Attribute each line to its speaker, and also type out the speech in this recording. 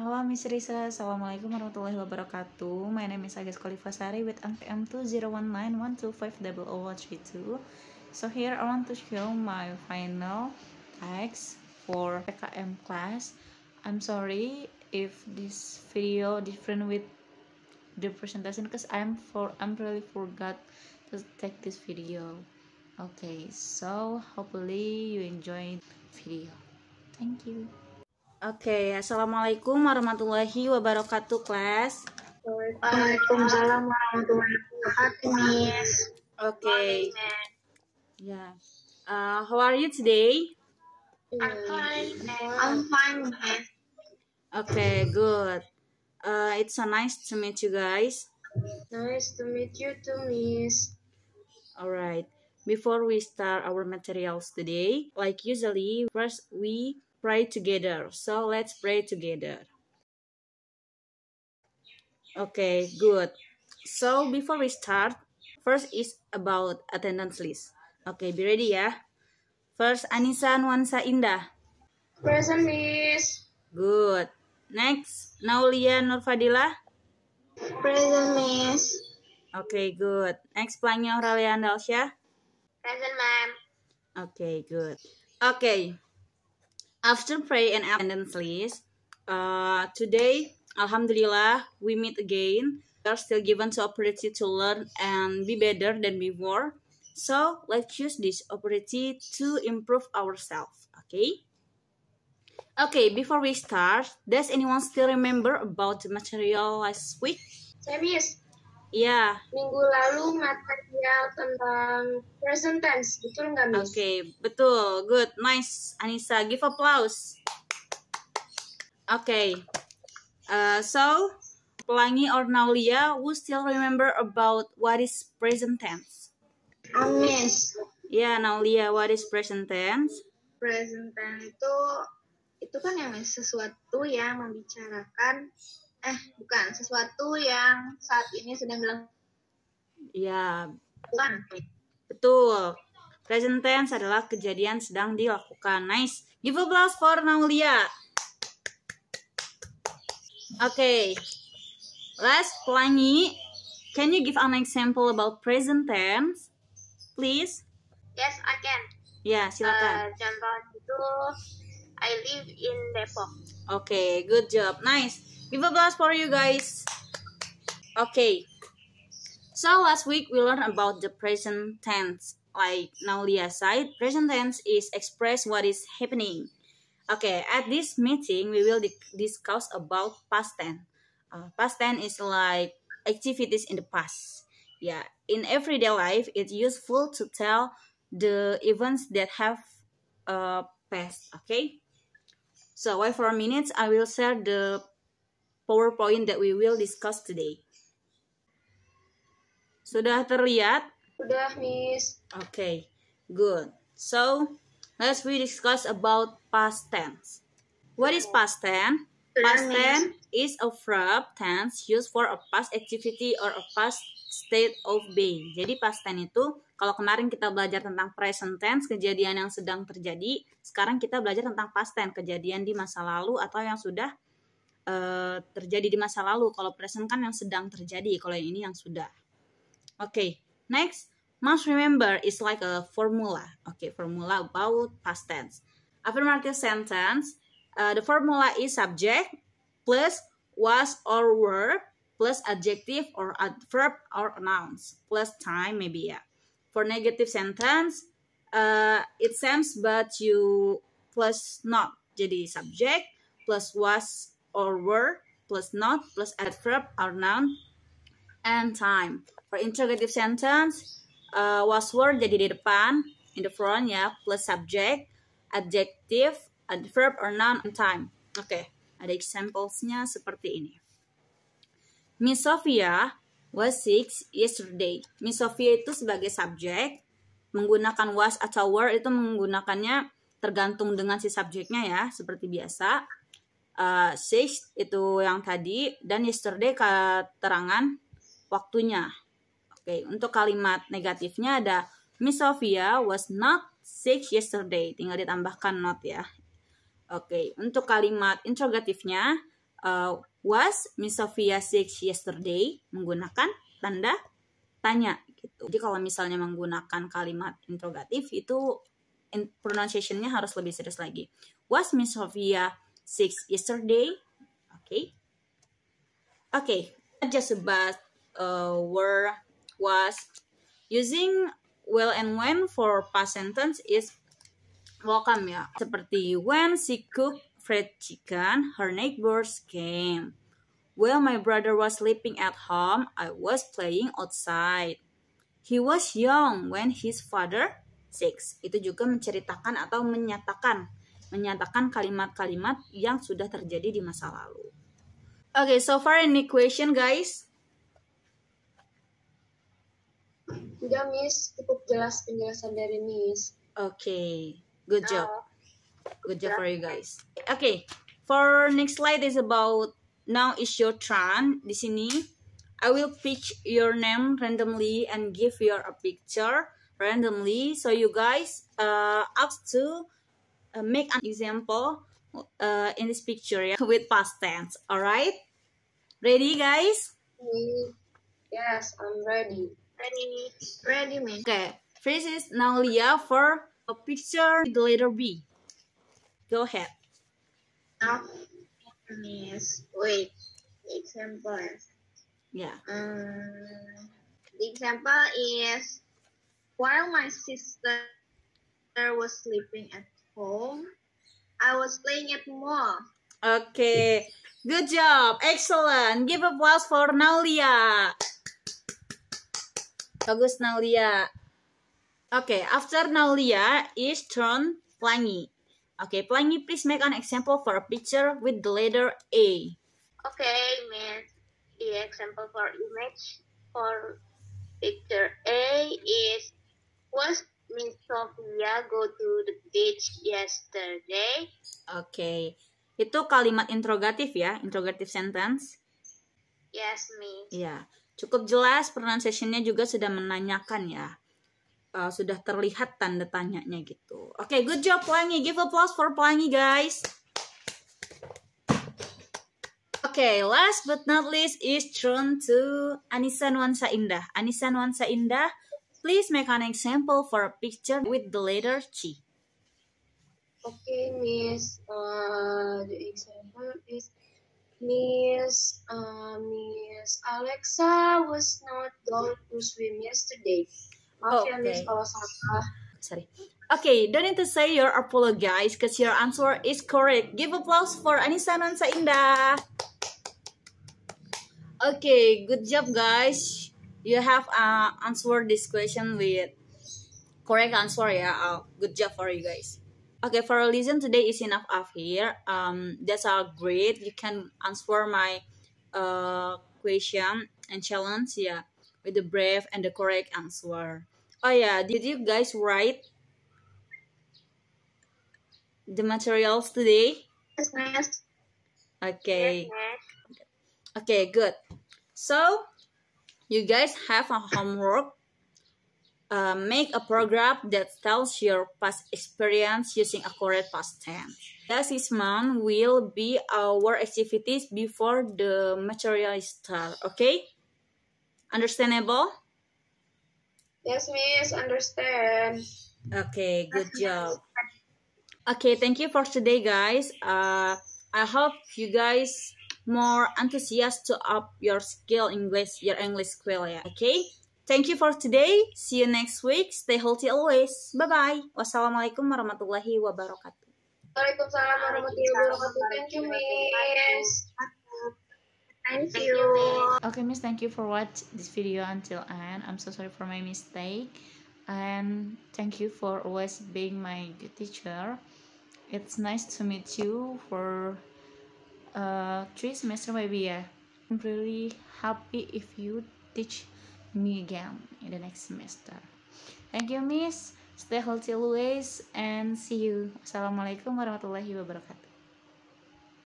Speaker 1: Halo Miss Risa, Assalamualaikum warahmatullahi wabarakatuh My name is Agus Kolifasari with MPM 201912500132 e So here I want to show my final text for PKM class I'm sorry if this video different with the presentation because I'm for I'm really forgot to take this video okay so hopefully you enjoy video thank you Oke, okay, assalamualaikum warahmatullahi wabarakatuh, kelas. Waalaikumsalam warahmatullahi wabarakatuh, Oke. Okay. Ya. Yeah. Uh, how are you today? I'm fine. I'm fine, Miss. Okay, good. Uh, it's so nice to meet you guys. Nice to meet you too, Miss. Alright. Before we start our materials today, like usually, first we pray together. So let's pray together. Okay, good. So before we start, first is about attendance list. Okay, be ready ya. First, Anissa Nuansa Indah. Present, Miss. Good. Next, Naulia Nurfadila. Present, Miss. Okay, good. Next, Pelangi Raleandalsya. Present, Ma'am. Okay, good. Okay, After pray and abundantly, uh, today, Alhamdulillah, we meet again. We are still given the opportunity to learn and be better than before. So let's use this opportunity to improve ourselves. Okay. Okay, before we start, does anyone still remember about the material last week? There is. Iya. Minggu lalu material tentang present tense, betul nggak Miss? Oke, okay, betul. Good, nice. Anissa, give applause. Oke. Okay. Uh, eh, so, Pelangi or Naulia, who still remember about what is present tense? Um, Ya, Yeah, Naulia, what is present tense? Present tense itu itu kan yang sesuatu yang membicarakan eh bukan sesuatu yang saat ini sedang dalam Iya. Bukan. Betul. Present tense adalah kejadian sedang dilakukan. Nice. Give a applause for Naulia. Oke. Okay. last Pelangi. Can you give an example about present tense? Please. Yes, I can. Ya, yeah, silakan. Uh, contoh itu I live in Depok. Oke, okay, good job. Nice. Give a blast for you guys. Okay. So last week we learned about the present tense. Like Naulia said, present tense is express what is happening. Okay, at this meeting we will discuss about past tense. Uh, past tense is like activities in the past. Yeah, in everyday life, it's useful to tell the events that have uh, passed. Okay, so wait for a minute. I will share the PowerPoint that we will discuss today. Sudah terlihat? Sudah, Miss. Okay, good. So, let's we discuss about past tense. What is past tense? Past tense is a verb tense used for a past activity or a past state of being. Jadi past tense itu kalau kemarin kita belajar tentang present tense, kejadian yang sedang terjadi, sekarang kita belajar tentang past tense, kejadian di masa lalu atau yang sudah uh, terjadi di masa lalu. Kalau present kan yang sedang terjadi, kalau yang ini yang sudah. Oke, okay, next. Must remember is like a formula. Oke, okay, formula about past tense. Affirmative sentence. Uh, the formula is subject plus was or were plus adjective or adverb or nouns plus time maybe ya. Yeah. For negative sentence, uh, it seems but you plus not jadi subject plus was or were plus not plus adverb or noun and time. For interrogative sentence, uh, was were jadi di depan, in the front ya, plus subject, adjective, adverb or noun and time. Oke, okay. ada examplesnya seperti ini. Miss Sofia was six yesterday. Miss Sofia itu sebagai subjek, menggunakan was atau were itu menggunakannya tergantung dengan si subjeknya ya, seperti biasa uh, six itu yang tadi dan yesterday keterangan waktunya. Oke, okay, untuk kalimat negatifnya ada Miss Sophia was not sick yesterday. Tinggal ditambahkan not ya. Oke, okay, untuk kalimat interrogatifnya uh, was Miss Sophia sick yesterday menggunakan tanda tanya gitu. Jadi kalau misalnya menggunakan kalimat interrogatif itu pronunciationnya pronunciation-nya harus lebih serius lagi. Was Miss Sophia six yesterday. Okay. Okay, just about uh, were was using will and when for past sentence is welcome ya. Seperti when she cooked fried chicken, her neighbors came. While my brother was sleeping at home, I was playing outside. He was young when his father six. Itu juga menceritakan atau menyatakan menyatakan kalimat-kalimat yang sudah terjadi di masa lalu. Oke, okay, so far any question guys? Enggak, Miss. Cukup jelas penjelasan dari Miss. Oke, okay. good job. Ah. Good job for you guys. Oke, okay. for next slide is about now is your turn. Di sini, I will pick your name randomly and give you a picture randomly. So you guys uh, ask to Uh, make an example uh, in this picture yeah, with past tense. All right? Ready, guys? Yes, I'm ready. Ready. Ready, me. Okay. First is now Lia for a picture with the letter B. Go ahead. Now, is wait. Example. Yeah. Um, the example is while my sister was sleeping at home. I was playing at mall. Okay. Good job. Excellent. Give applause for Nalia. Bagus Nalia. Okay, after Nalia is turn Plangi. Okay, Plangi please make an example for a picture with the letter A. Okay, make The example for image for picture A is was Miss Sofia go to the beach yesterday? Oke. Okay. Itu kalimat interrogatif ya, interrogative sentence. Yes, Miss. Ya. Cukup jelas pronunciation-nya juga sudah menanyakan ya. Uh, sudah terlihat tanda tanyanya gitu. Oke, okay, good job Pelangi. Give applause for Pelangi, guys. okay, last but not least is turn to Anissa Nuansa Indah. Anissa Nuansa Indah Please make an example for a picture with the letter G. Okay, Miss. Uh, the example is Miss. Uh, Miss Alexa was not going to swim yesterday. Okay, okay. Sorry. Okay, don't need to say your apologize because your answer is correct. Give applause for Anissa Nansa Indah. Okay, good job guys you have uh, answered this question with correct answer yeah. Uh, good job for you guys. Okay, for a reason today is enough of here. Um, that's all great. You can answer my uh, question and challenge yeah with the brave and the correct answer. Oh yeah, did you guys write the materials today? Yes. Okay. Okay, good. So you guys have a homework. Uh, make a program that tells your past experience using accurate past tense. This month will be our activities before the material start. Okay? Understandable? Yes, miss. Understand. Okay, good job. Okay, thank you for today, guys. Uh, I hope you guys more enthusiastic to up your skill English, your English skill ya. Oke? Okay? Thank you for today. See you next week. Stay healthy always. Bye-bye. Wassalamualaikum warahmatullahi wabarakatuh. Waalaikumsalam warahmatullahi wabarakatuh. Thank you, Miss. Thank you. Okay, Miss, thank you for watch this video until end. I'm so sorry for my mistake. And thank you for always being my good teacher. It's nice to meet you for uh, three semester maybe ya yeah. I'm really happy if you teach me again in the next semester thank you miss stay healthy always and see you assalamualaikum warahmatullahi wabarakatuh